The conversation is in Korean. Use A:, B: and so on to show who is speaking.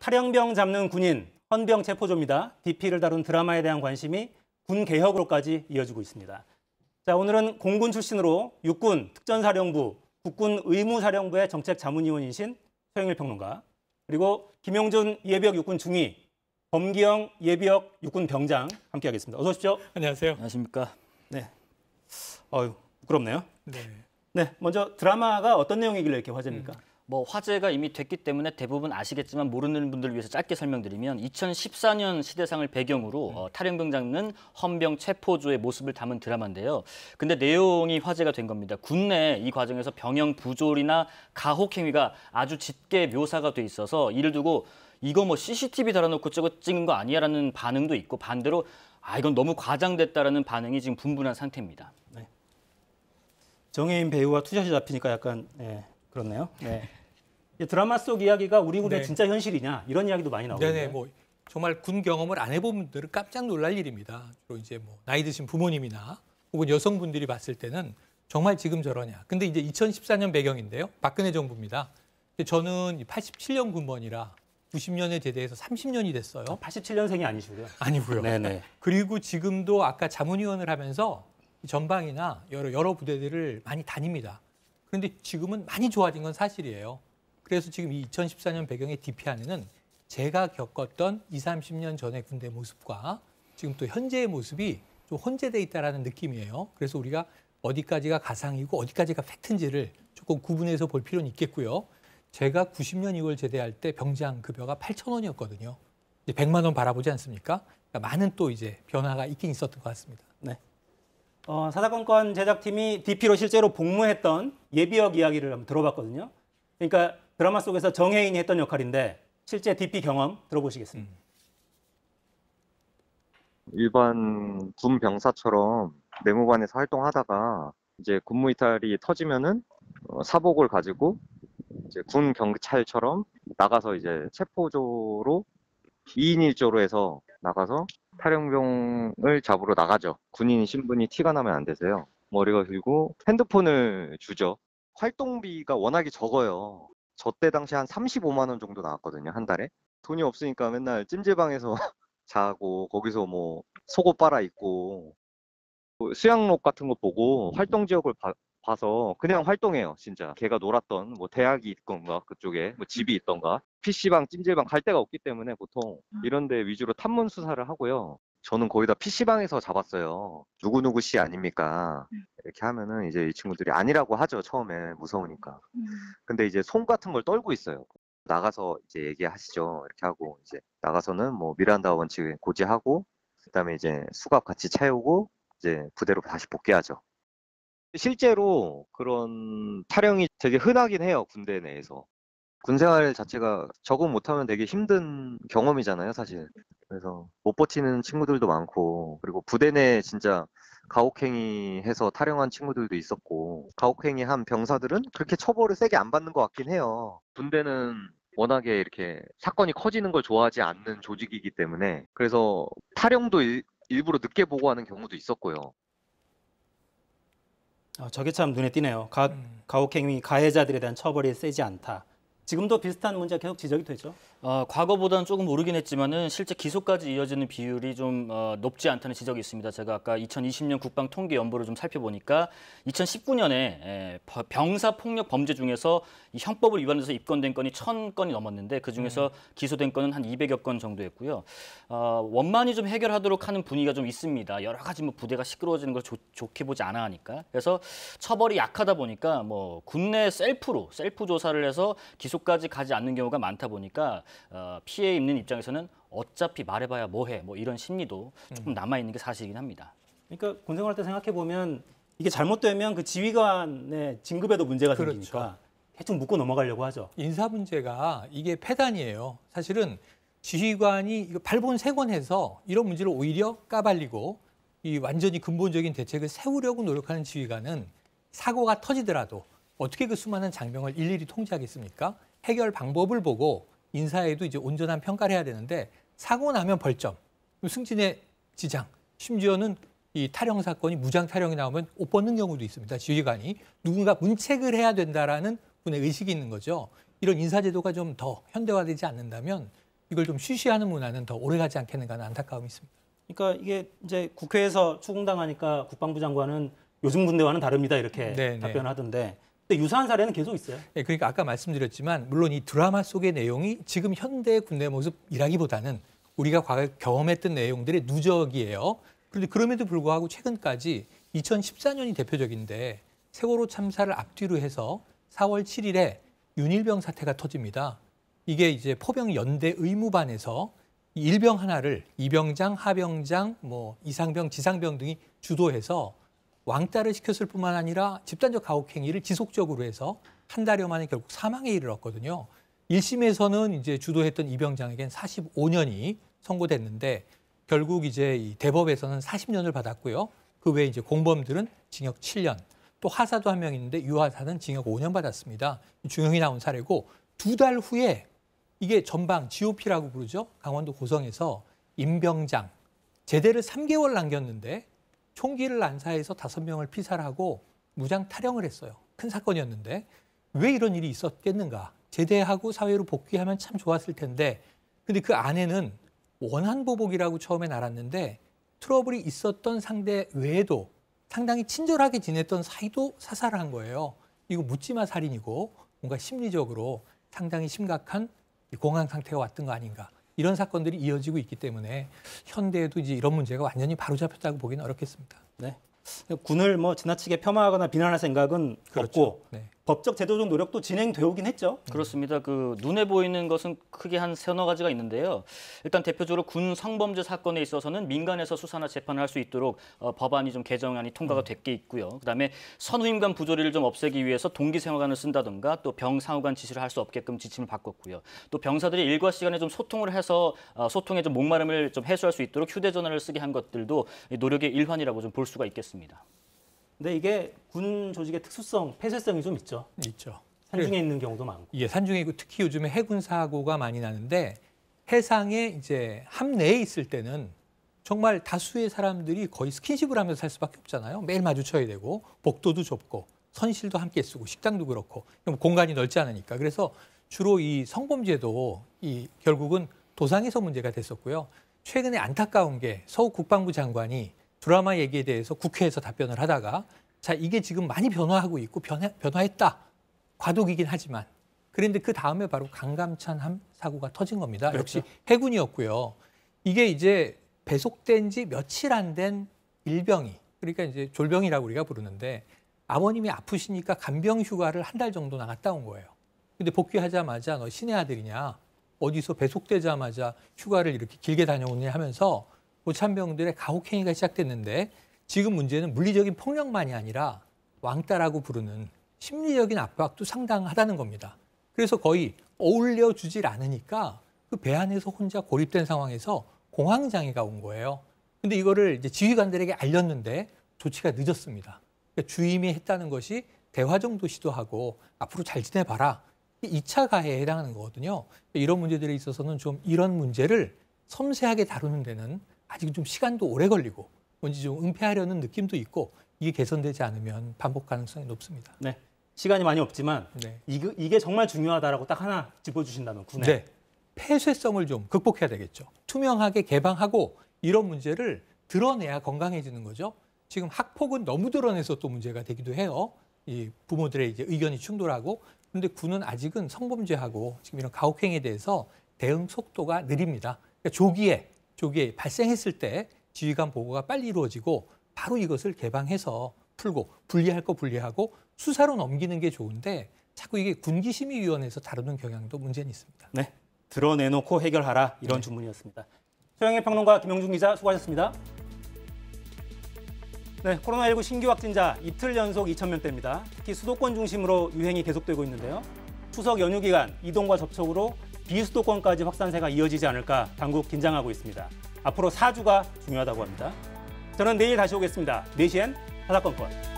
A: 탈영병 잡는 군인, 헌병 체포조입니다. DP를 다룬 드라마에 대한 관심이 군 개혁으로까지 이어지고 있습니다. 자, 오늘은 공군 출신으로 육군 특전사령부, 국군 의무사령부의 정책 자문위원이신 서영일 평론가, 그리고 김용준 예비역 육군 중위, 범기영 예비역 육군 병장 함께하겠습니다. 어서 오십시오. 안녕하세요. 안녕하십니까. 네. 어유 부끄럽네요. 네. 네, 먼저 드라마가 어떤 내용이길래 이렇게 화제입니까?
B: 음. 뭐 화제가 이미 됐기 때문에 대부분 아시겠지만 모르는 분들을 위해서 짧게 설명드리면 2014년 시대상을 배경으로 네. 어, 탈영병 잡는 헌병 체포조의 모습을 담은 드라마인데요. 근데 내용이 화제가 된 겁니다. 군내 이 과정에서 병영 부조리나 가혹 행위가 아주 짙게 묘사가 돼 있어서 이를 두고 이거 뭐 CCTV 달아놓고 저거 찍은 거 아니야라는 반응도 있고 반대로 아 이건 너무 과장됐다라는 반응이 지금 분분한 상태입니다. 네. 정혜인 배우와 투샷이
A: 잡히니까 약간 예, 그렇네요. 네. 드라마 속 이야기가 우리 군의 네. 진짜 현실이냐
C: 이런 이야기도 많이 나오고 네네, 뭐 정말 군 경험을 안 해본 분들은 깜짝 놀랄 일입니다. 주로 이제 뭐 나이 드신 부모님이나 혹은 여성분들이 봤을 때는 정말 지금 저러냐. 근데 이제 2014년 배경인데요. 박근혜 정부입니다. 저는 87년 군번이라 90년에 제대해서 30년이 됐어요. 87년생이 아, 아니시고요. 아니고요. 네네. 그리고 지금도 아까 자문위원을 하면서 전방이나 여러 여러 부대들을 많이 다닙니다. 그런데 지금은 많이 좋아진 건 사실이에요. 그래서 지금 이 2014년 배경의 d p 안에는 제가 겪었던 20, 30년 전의 군대 모습과 지금 또 현재의 모습이 좀혼재되어있다는 느낌이에요. 그래서 우리가 어디까지가 가상이고 어디까지가 팩트인지를 조금 구분해서 볼 필요는 있겠고요. 제가 90년 2월 제대할 때 병장 급여가 8천 원이었거든요. 이제 100만 원 바라보지 않습니까? 그러니까 많은 또 이제 변화가 있긴 있었던 것 같습니다.
A: 네. 어, 사사건건 제작팀이 DP로 실제로 복무했던 예비역 이야기를 한번 들어봤거든요. 그러니까 드라마 속에서 정혜인이 했던 역할인데 실제 DP 경험 들어보시겠습니다. 음.
D: 일반 군 병사처럼 내무반에서 활동하다가 이제 군무 이탈이 터지면은 어, 사복을 가지고 이제 군 경찰처럼 나가서 이제 체포조로 2인 1조로 해서 나가서 탈영병을 잡으러 나가죠. 군인 신분이 티가 나면 안 되세요. 머리가 길고 핸드폰을 주죠. 활동비가 워낙에 적어요. 저때 당시 한 35만 원 정도 나왔거든요 한 달에 돈이 없으니까 맨날 찜질방에서 자고 거기서 뭐 속옷 빨아 입고 뭐 수양록 같은 거 보고 활동 지역을 봐, 봐서 그냥 활동해요 진짜 걔가 놀았던 뭐 대학이 있던가 그쪽에 뭐 집이 있던가 PC방 찜질방 갈 데가 없기 때문에 보통 음. 이런 데 위주로 탐문 수사를 하고요 저는 거의 다 PC방에서 잡았어요 누구누구 씨 아닙니까 음. 이렇게 하면은 이제 이 친구들이 아니라고 하죠 처음에 무서우니까 음. 근데 이제 손 같은 걸 떨고 있어요 나가서 이제 얘기하시죠 이렇게 하고 이제 나가서는 뭐 미란다 원칙 고지하고 그다음에 이제 수갑 같이 채우고 이제 부대로 다시 복귀하죠 실제로 그런 타령이 되게 흔하긴 해요 군대 내에서 군생활 자체가 적응 못하면 되게 힘든 경험이잖아요, 사실. 그래서 못 버티는 친구들도 많고, 그리고 부대 내 진짜 가혹행위 해서 탈영한 친구들도 있었고, 가혹행위 한 병사들은 그렇게 처벌을 세게 안 받는 것 같긴 해요. 군대는 워낙에 이렇게 사건이 커지는 걸 좋아하지 않는 조직이기 때문에, 그래서 탈영도 일, 일부러 늦게 보고하는 경우도 있었고요.
A: 아, 저게 참 눈에 띄네요. 가, 음. 가혹행위 가해자들에 대한 처벌이 세지 않다. 지금도 비슷한 문제가 계속 지적이 되죠. 어,
B: 과거보다는 조금 오르긴 했지만은 실제 기소까지 이어지는 비율이 좀 어, 높지 않다는 지적이 있습니다. 제가 아까 2020년 국방 통계 연보를 좀 살펴보니까 2019년에 에, 예, 병사 폭력 범죄 중에서 이 형법을 위반해서 입건된 건이 1,000건이 넘었는데 그 중에서 음. 기소된 건은 한 200여 건 정도였고요. 어, 원만히 좀 해결하도록 하는 분위기가 좀 있습니다. 여러 가지 뭐 부대가 시끄러워지는 걸 조, 좋게 보지 않아 하니까. 그래서 처벌이 약하다 보니까 뭐군내 셀프로 셀프 조사를 해서 기소 고소까지 가지 않는 경우가 많다 보니까 어, 피해 입는 입장에서는 어차피 말해봐야 뭐해 뭐 이런 심리도 조금 음. 남아 있는 게 사실이긴 합니다.
A: 그러니까 군생활 때 생각해 보면 이게 잘못되면 그 지휘관의 진급에도 문제가
C: 그렇죠. 생기니까 대충 묻고 넘어가려고 하죠. 인사 문제가 이게 폐단이에요. 사실은 지휘관이 이거 발본 세권해서 이런 문제를 오히려 까발리고 이 완전히 근본적인 대책을 세우려고 노력하는 지휘관은 사고가 터지더라도 어떻게 그 수많은 장병을 일일이 통제하겠습니까? 해결 방법을 보고 인사에도 이제 온전한 평가를 해야 되는데 사고 나면 벌점, 승진의 지장, 심지어는 이 탈영 사건이 무장 탈영이 나오면 옷 벗는 경우도 있습니다. 지휘관이 누군가 문책을 해야 된다라는 분의 의식이 있는 거죠. 이런 인사제도가 좀 더 현대화되지 않는다면 이걸 좀 쉬쉬하는 문화는 더 오래가지 않겠는가 하는 안타까움이 있습니다. 그러니까 이게 이제 국회에서
A: 추궁당하니까 국방부 장관은 요즘 군대와는 다릅니다 이렇게 네네. 답변하던데 근데
C: 유사한 사례는 계속 있어요. 예, 그러니까 아까 말씀드렸지만 물론 이 드라마 속의 내용이 지금 현대 군대 모습이라기보다는 우리가 과거 경험했던 내용들의 누적이에요. 그런데 그럼에도 불구하고 최근까지 2014년이 대표적인데 세월호 참사를 앞뒤로 해서 4월 7일에 윤일병 사태가 터집니다. 이게 이제 포병 연대 의무반에서 일병 하나를 이병장, 하병장, 뭐 이상병, 지상병 등이 주도해서 왕따를 시켰을 뿐만 아니라 집단적 가혹 행위를 지속적으로 해서 한 달여 만에 결국 사망에 이르렀거든요. 1심에서는 이제 주도했던 이병장에겐 45년이 선고됐는데 결국 이제 이 대법에서는 40년을 받았고요. 그 외에 이제 공범들은 징역 7년, 또 하사도 한 명 있는데 유하사는 징역 5년 받았습니다. 중형이 나온 사례고 두 달 후에 이게 전방 GOP라고 부르죠. 강원도 고성에서 임병장 제대를 3개월 남겼는데 총기를 난사해서 다섯 명을 피살하고 무장 탈영을 했어요. 큰 사건이었는데 왜 이런 일이 있었겠는가? 제대하고 사회로 복귀하면 참 좋았을 텐데 근데 그 안에는 원한 보복이라고 처음에 알았는데 트러블이 있었던 상대 외에도 상당히 친절하게 지냈던 사이도 사살한 거예요. 이거 묻지마 살인이고 뭔가 심리적으로 상당히 심각한 공황 상태가 왔던 거 아닌가. 이런 사건들이 이어지고 있기 때문에 현대에도 이제 이런 문제가 완전히 바로잡혔다고 보기는 어렵겠습니다. 네.
A: 군을 뭐 지나치게 폄하하거나 비난할 생각은 그렇죠. 없고 네. 법적 제도적 노력도 진행되어 오긴 했죠. 그렇습니다. 그 눈에 보이는 것은 크게 한 서너
B: 가지가 있는데요. 일단 대표적으로 군 성범죄 사건에 있어서는 민간에서 수사나 재판을 할 수 있도록 어, 법안이 좀 개정안이 통과가 음. 됐게 있고요. 그다음에 선후임간 부조리를 좀 없애기 위해서 동기생활관을 쓴다든가 또병상후관 지시를 할 수 없게끔 지침을 바꿨고요. 또 병사들이 일과 시간에 좀 소통을 해서 어, 소통에좀 목마름을 좀 해소할 수 있도록 휴대전화를 쓰게 한 것들도 노력의
C: 일환이라고 좀 볼 수가 있겠습니다.
A: 근데 이게 군 조직의 특수성, 폐쇄성이 좀 있죠.
C: 네, 있죠. 산중에 그 있는 경우도 많고. 예, 산중에 있고 특히 요즘에 해군 사고가 많이 나는데 해상에 이제 함내에 있을 때는 정말 다수의 사람들이 거의 스킨십을 하면서 살 수밖에 없잖아요. 매일 마주쳐야 되고 복도도 좁고 선실도 함께 쓰고 식당도 그렇고 공간이 넓지 않으니까 그래서 주로 이 성범죄도 이 결국은 도상에서 문제가 됐었고요. 최근에 안타까운 게 서울 국방부 장관이 드라마 얘기에 대해서 국회에서 답변을 하다가 자 이게 지금 많이 변화하고 있고 변화, 변화했다 과도기긴 하지만 그런데 그 다음에 바로 강감찬 함 사고가 터진 겁니다. 그렇죠. 역시 해군이었고요. 이게 이제 배속된 지 며칠 안 된 일병이 그러니까 이제 졸병이라고 우리가 부르는데 아버님이 아프시니까 간병 휴가를 한 달 정도 나갔다 온 거예요. 근데 복귀하자마자 너 신의 아들이냐 어디서 배속되자마자 휴가를 이렇게 길게 다녀오냐 느 하면서 고참병들의 가혹행위가 시작됐는데 지금 문제는 물리적인 폭력만이 아니라 왕따라고 부르는 심리적인 압박도 상당하다는 겁니다. 그래서 거의 어울려 주질 않으니까 그 배 안에서 혼자 고립된 상황에서 공황장애가 온 거예요. 근데 이거를 이제 지휘관들에게 알렸는데 조치가 늦었습니다. 그러니까 주임이 했다는 것이 대화 정도 시도하고 앞으로 잘 지내봐라. 2차 가해에 해당하는 거거든요. 이런 문제들에 있어서는 좀 이런 문제를 섬세하게 다루는 데는 아직은 좀 시간도 오래 걸리고 뭔지 좀 은폐하려는 느낌도 있고 이게 개선되지 않으면 반복 가능성이 높습니다. 네. 시간이 많이 없지만 네. 이게, 이게 정말 중요하다라고 딱 하나 짚어주신다면 군에 네. 폐쇄성을 좀 극복해야 되겠죠. 투명하게 개방하고 이런 문제를 드러내야 건강해지는 거죠. 지금 학폭은 너무 드러내서 또 문제가 되기도 해요. 이 부모들의 이제 의견이 충돌하고 그런데 군은 아직은 성범죄하고 지금 이런 가혹행위에 대해서 대응 속도가 느립니다. 그러니까 조기에 조기에 발생했을 때 지휘관 보고가 빨리 이루어지고 바로 이것을 개방해서 풀고 분리할 거 분리하고 수사로 넘기는 게 좋은데 자꾸 이게 군기심의위원회에서 다루는 경향도 문제는 있습니다.
A: 네, 드러내놓고 해결하라 이런 네. 주문이었습니다.
C: 소영의 평론가 김영준 기자 수고하셨습니다.
A: 네, 코로나19 신규 확진자 이틀 연속 2천 명대입니다. 특히 수도권 중심으로 유행이 계속되고 있는데요. 추석 연휴 기간 이동과 접촉으로 비수도권까지 확산세가 이어지지 않을까 당국 긴장하고 있습니다. 앞으로 사주가 중요하다고 합니다. 저는 내일 다시 오겠습니다. 4시엔 하사건권.